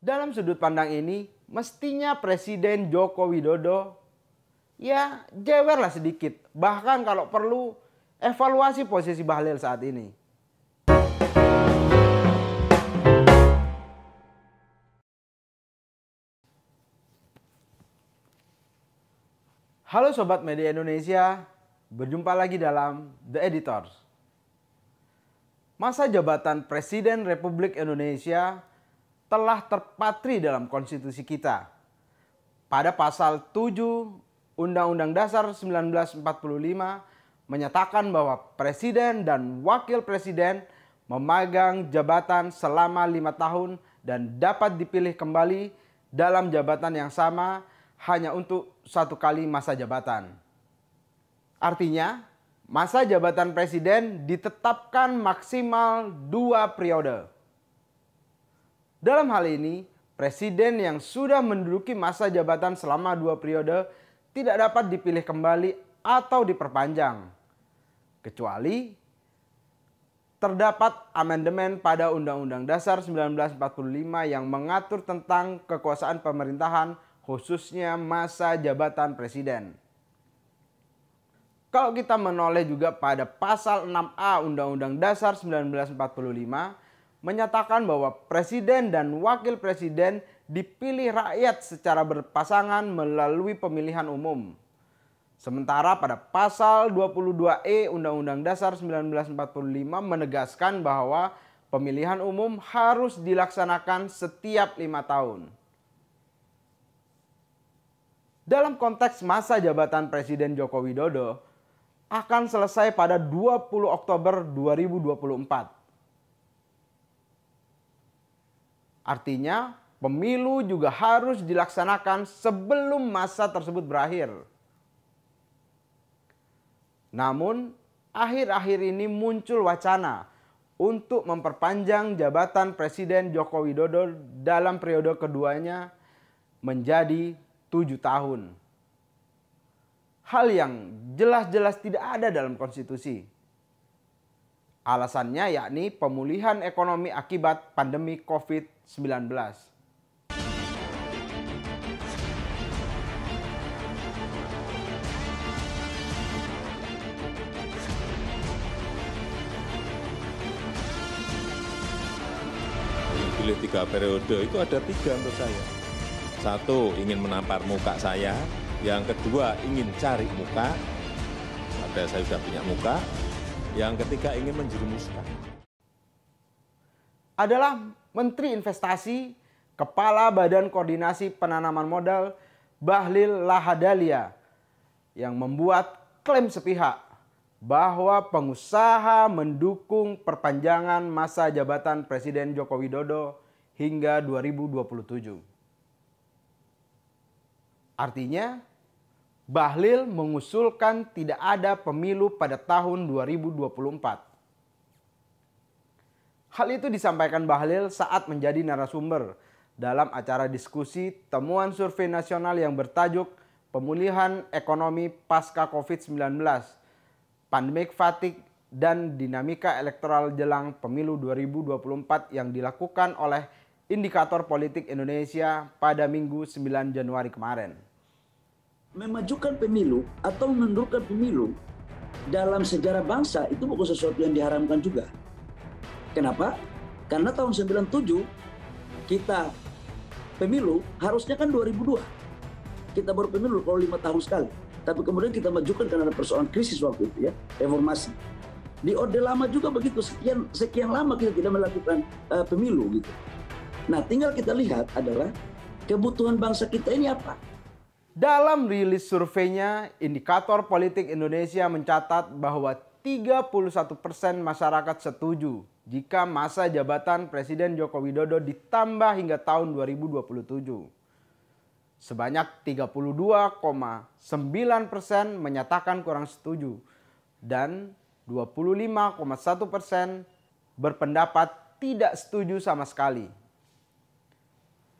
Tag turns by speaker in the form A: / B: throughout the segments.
A: Dalam sudut pandang ini, mestinya Presiden Joko Widodo ya jewerlah sedikit. Bahkan kalau perlu evaluasi posisi Bahlil saat ini. Halo Sobat Media Indonesia, berjumpa lagi dalam The Editors. Masa jabatan Presiden Republik Indonesia telah terpatri dalam konstitusi kita. Pada pasal 7 Undang-Undang Dasar 1945 menyatakan bahwa presiden dan wakil presiden memegang jabatan selama lima tahun dan dapat dipilih kembali dalam jabatan yang sama hanya untuk satu kali masa jabatan. Artinya, masa jabatan presiden ditetapkan maksimal dua periode. Dalam hal ini, presiden yang sudah menduduki masa jabatan selama dua periode tidak dapat dipilih kembali atau diperpanjang, kecuali terdapat amandemen pada Undang-Undang Dasar 1945 yang mengatur tentang kekuasaan pemerintahan, khususnya masa jabatan presiden. Kalau kita menoleh juga pada pasal 6A Undang-Undang Dasar 1945 menyatakan bahwa presiden dan wakil presiden dipilih rakyat secara berpasangan melalui pemilihan umum. Sementara pada pasal 22E Undang-Undang Dasar 1945 menegaskan bahwa pemilihan umum harus dilaksanakan setiap lima tahun. Dalam konteks masa jabatan Presiden Joko Widodo, akan selesai pada 20 Oktober 2024. Artinya pemilu juga harus dilaksanakan sebelum masa tersebut berakhir. Namun akhir-akhir ini muncul wacana untuk memperpanjang jabatan Presiden Joko Widodo dalam periode keduanya menjadi tujuh tahun. Hal yang jelas-jelas tidak ada dalam konstitusi. Alasannya yakni pemulihan ekonomi akibat pandemi COVID-19. Pilih tiga periode itu ada tiga untuk saya. Satu, ingin menampar muka saya. Yang kedua, ingin cari muka. Ada saya sudah punya muka. Yang ketiga ingin menjerumuskan. Adalah Menteri Investasi, Kepala Badan Koordinasi Penanaman Modal, Bahlil Lahadalia, yang membuat klaim sepihak bahwa pengusaha mendukung perpanjangan masa jabatan Presiden Joko Widodo hingga 2027. Artinya, Bahlil mengusulkan tidak ada pemilu pada tahun 2024. Hal itu disampaikan Bahlil saat menjadi narasumber dalam acara diskusi temuan survei nasional yang bertajuk Pemulihan Ekonomi Pasca COVID-19, Pandemic Fatigue, dan Dinamika Elektoral Jelang Pemilu 2024 yang dilakukan oleh Indikator Politik Indonesia pada Minggu 9 Januari kemarin memajukan pemilu atau menundukkan pemilu dalam sejarah bangsa itu bukan sesuatu yang diharamkan juga. Kenapa? Karena tahun 97 kita pemilu harusnya kan 2002. Kita baru pemilu kalau lima tahun sekali. Tapi kemudian kita majukan karena ada persoalan krisis waktu itu ya, reformasi. Di Orde Lama juga begitu, sekian sekian lama kita tidak melakukan uh, pemilu gitu. Nah tinggal kita lihat adalah kebutuhan bangsa kita ini apa dalam rilis surveinya, Indikator Politik Indonesia mencatat bahwa 31% masyarakat setuju jika masa jabatan Presiden Joko Widodo ditambah hingga tahun 2027. Sebanyak 32,9% menyatakan kurang setuju dan 25,1% berpendapat tidak setuju sama sekali.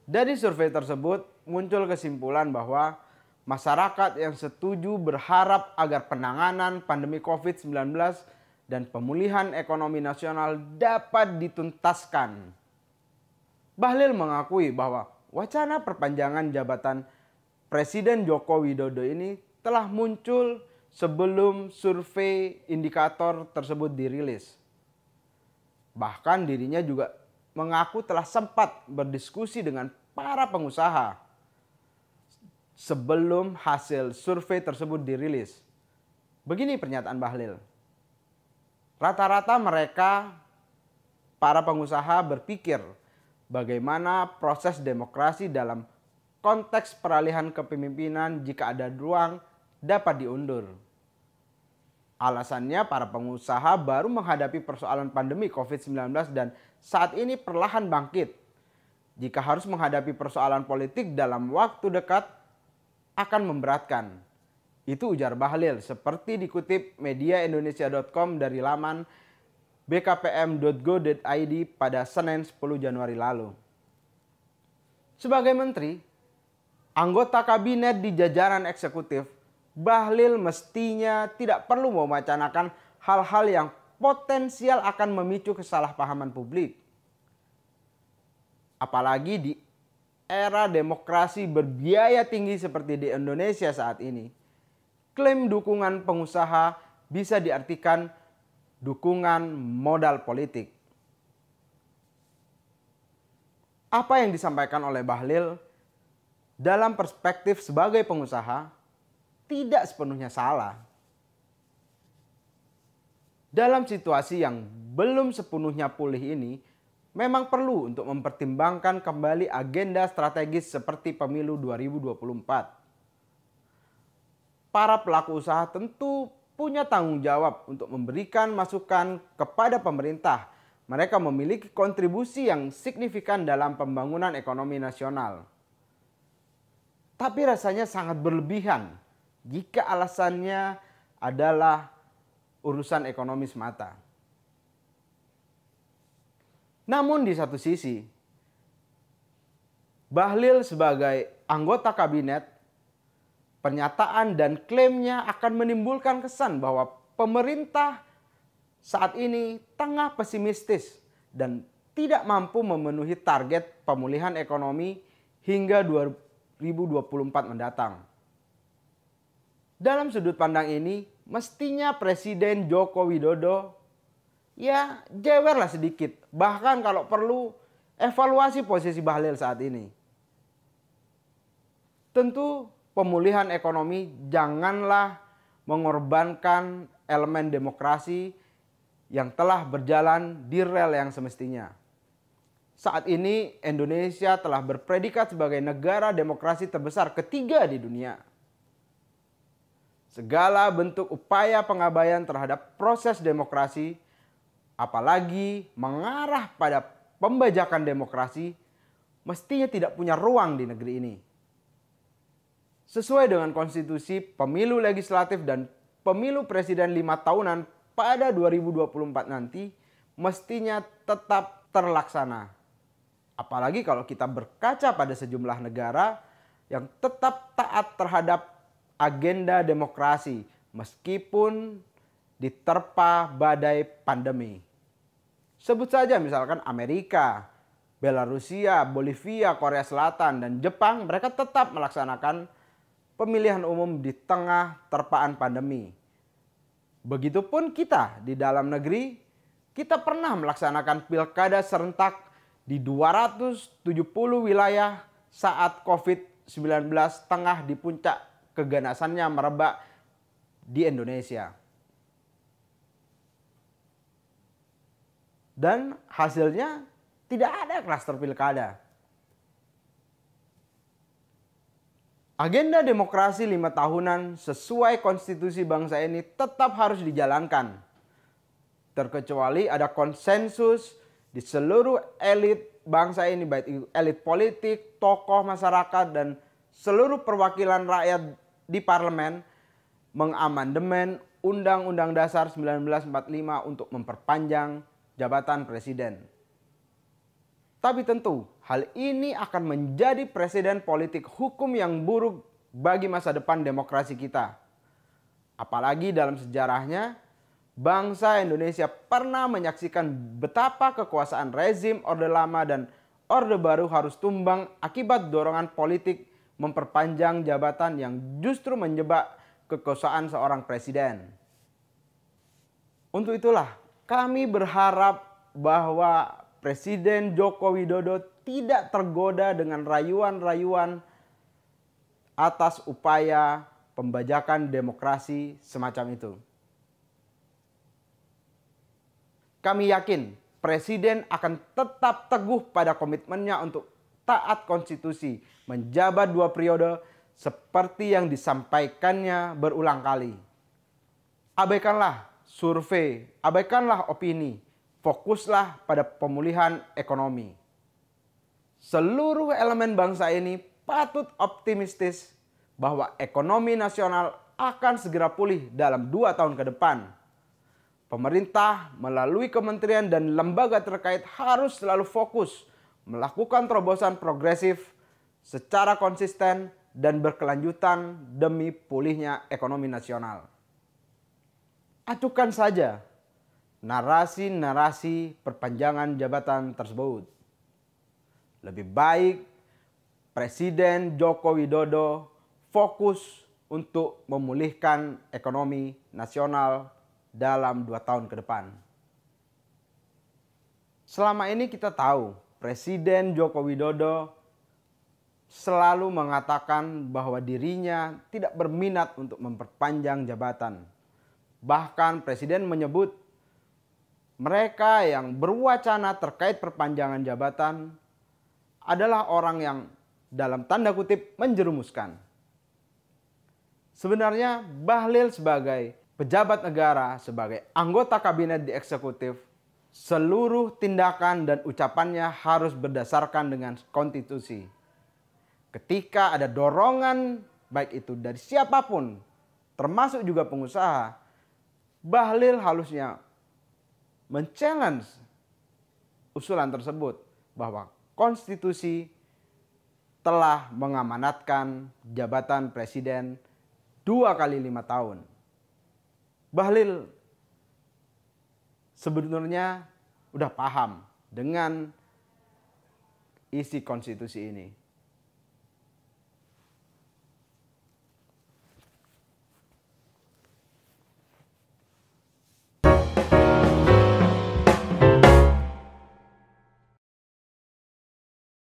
A: Dari survei tersebut muncul kesimpulan bahwa masyarakat yang setuju berharap agar penanganan pandemi COVID-19 dan pemulihan ekonomi nasional dapat dituntaskan. Bahlil mengakui bahwa wacana perpanjangan jabatan Presiden Joko Widodo ini telah muncul sebelum survei indikator tersebut dirilis. Bahkan dirinya juga mengaku telah sempat berdiskusi dengan para pengusaha sebelum hasil survei tersebut dirilis. Begini pernyataan Bahlil. Rata-rata mereka para pengusaha berpikir bagaimana proses demokrasi dalam konteks peralihan kepemimpinan jika ada ruang dapat diundur. Alasannya para pengusaha baru menghadapi persoalan pandemi COVID-19 dan saat ini perlahan bangkit. Jika harus menghadapi persoalan politik dalam waktu dekat, akan memberatkan. Itu ujar Bahlil seperti dikutip mediaindonesia.com dari laman bkpm.go.id pada Senin 10 Januari lalu. Sebagai menteri, anggota kabinet di jajaran eksekutif, Bahlil mestinya tidak perlu memacanakan hal-hal yang potensial akan memicu kesalahpahaman publik. Apalagi di era demokrasi berbiaya tinggi seperti di Indonesia saat ini, klaim dukungan pengusaha bisa diartikan dukungan modal politik. Apa yang disampaikan oleh Bahlil dalam perspektif sebagai pengusaha tidak sepenuhnya salah. Dalam situasi yang belum sepenuhnya pulih ini, memang perlu untuk mempertimbangkan kembali agenda strategis seperti pemilu 2024. Para pelaku usaha tentu punya tanggung jawab untuk memberikan masukan kepada pemerintah. Mereka memiliki kontribusi yang signifikan dalam pembangunan ekonomi nasional. Tapi rasanya sangat berlebihan jika alasannya adalah urusan ekonomi semata. Namun di satu sisi, Bahlil sebagai anggota kabinet, pernyataan dan klaimnya akan menimbulkan kesan bahwa pemerintah saat ini tengah pesimistis dan tidak mampu memenuhi target pemulihan ekonomi hingga 2024 mendatang. Dalam sudut pandang ini, mestinya Presiden Joko Widodo ya jewer lah sedikit. Bahkan kalau perlu evaluasi posisi Bahlil saat ini. Tentu pemulihan ekonomi janganlah mengorbankan elemen demokrasi yang telah berjalan di rel yang semestinya. Saat ini Indonesia telah berpredikat sebagai negara demokrasi terbesar ketiga di dunia. Segala bentuk upaya pengabaian terhadap proses demokrasi apalagi mengarah pada pembajakan demokrasi, mestinya tidak punya ruang di negeri ini. Sesuai dengan konstitusi, pemilu legislatif dan pemilu presiden lima tahunan pada 2024 nanti mestinya tetap terlaksana. Apalagi kalau kita berkaca pada sejumlah negara yang tetap taat terhadap agenda demokrasi meskipun diterpa badai pandemi. Sebut saja misalkan Amerika, Belarusia, Bolivia, Korea Selatan, dan Jepang, mereka tetap melaksanakan pemilihan umum di tengah terpaan pandemi. Begitupun kita di dalam negeri, kita pernah melaksanakan pilkada serentak di 270 wilayah saat COVID-19 tengah di puncak keganasannya merebak di Indonesia. Dan hasilnya tidak ada klaster pilkada. Agenda demokrasi lima tahunan sesuai konstitusi bangsa ini tetap harus dijalankan. Terkecuali ada konsensus di seluruh elit bangsa ini, baik elit politik, tokoh masyarakat, dan seluruh perwakilan rakyat di parlemen mengamandemen Undang-Undang Dasar 1945 untuk memperpanjang jabatan presiden. Tapi tentu hal ini akan menjadi presiden politik hukum yang buruk bagi masa depan demokrasi kita. Apalagi dalam sejarahnya, bangsa Indonesia pernah menyaksikan betapa kekuasaan rezim Orde Lama dan Orde Baru harus tumbang akibat dorongan politik memperpanjang jabatan yang justru menjebak kekuasaan seorang presiden. Untuk itulah kami berharap bahwa Presiden Joko Widodo tidak tergoda dengan rayuan-rayuan atas upaya pembajakan demokrasi semacam itu. Kami yakin Presiden akan tetap teguh pada komitmennya untuk taat konstitusi, menjabat dua periode seperti yang disampaikannya berulang kali. Abaikanlah survei, abaikanlah opini, fokuslah pada pemulihan ekonomi. Seluruh elemen bangsa ini patut optimistis bahwa ekonomi nasional akan segera pulih dalam dua tahun ke depan. Pemerintah melalui kementerian dan lembaga terkait harus selalu fokus melakukan terobosan progresif secara konsisten dan berkelanjutan demi pulihnya ekonomi nasional acukan saja narasi-narasi perpanjangan jabatan tersebut. Lebih baik Presiden Joko Widodo fokus untuk memulihkan ekonomi nasional dalam dua tahun ke depan. Selama ini kita tahu Presiden Joko Widodo selalu mengatakan bahwa dirinya tidak berminat untuk memperpanjang jabatan Bahkan presiden menyebut mereka yang berwacana terkait perpanjangan jabatan adalah orang yang dalam tanda kutip menjerumuskan. Sebenarnya Bahlil sebagai pejabat negara, sebagai anggota kabinet di eksekutif, seluruh tindakan dan ucapannya harus berdasarkan dengan konstitusi. Ketika ada dorongan baik itu dari siapapun, termasuk juga pengusaha, Bahlil halusnya men usulan tersebut bahwa konstitusi telah mengamanatkan jabatan presiden dua kali lima tahun. Bahlil sebenarnya udah paham dengan isi konstitusi ini.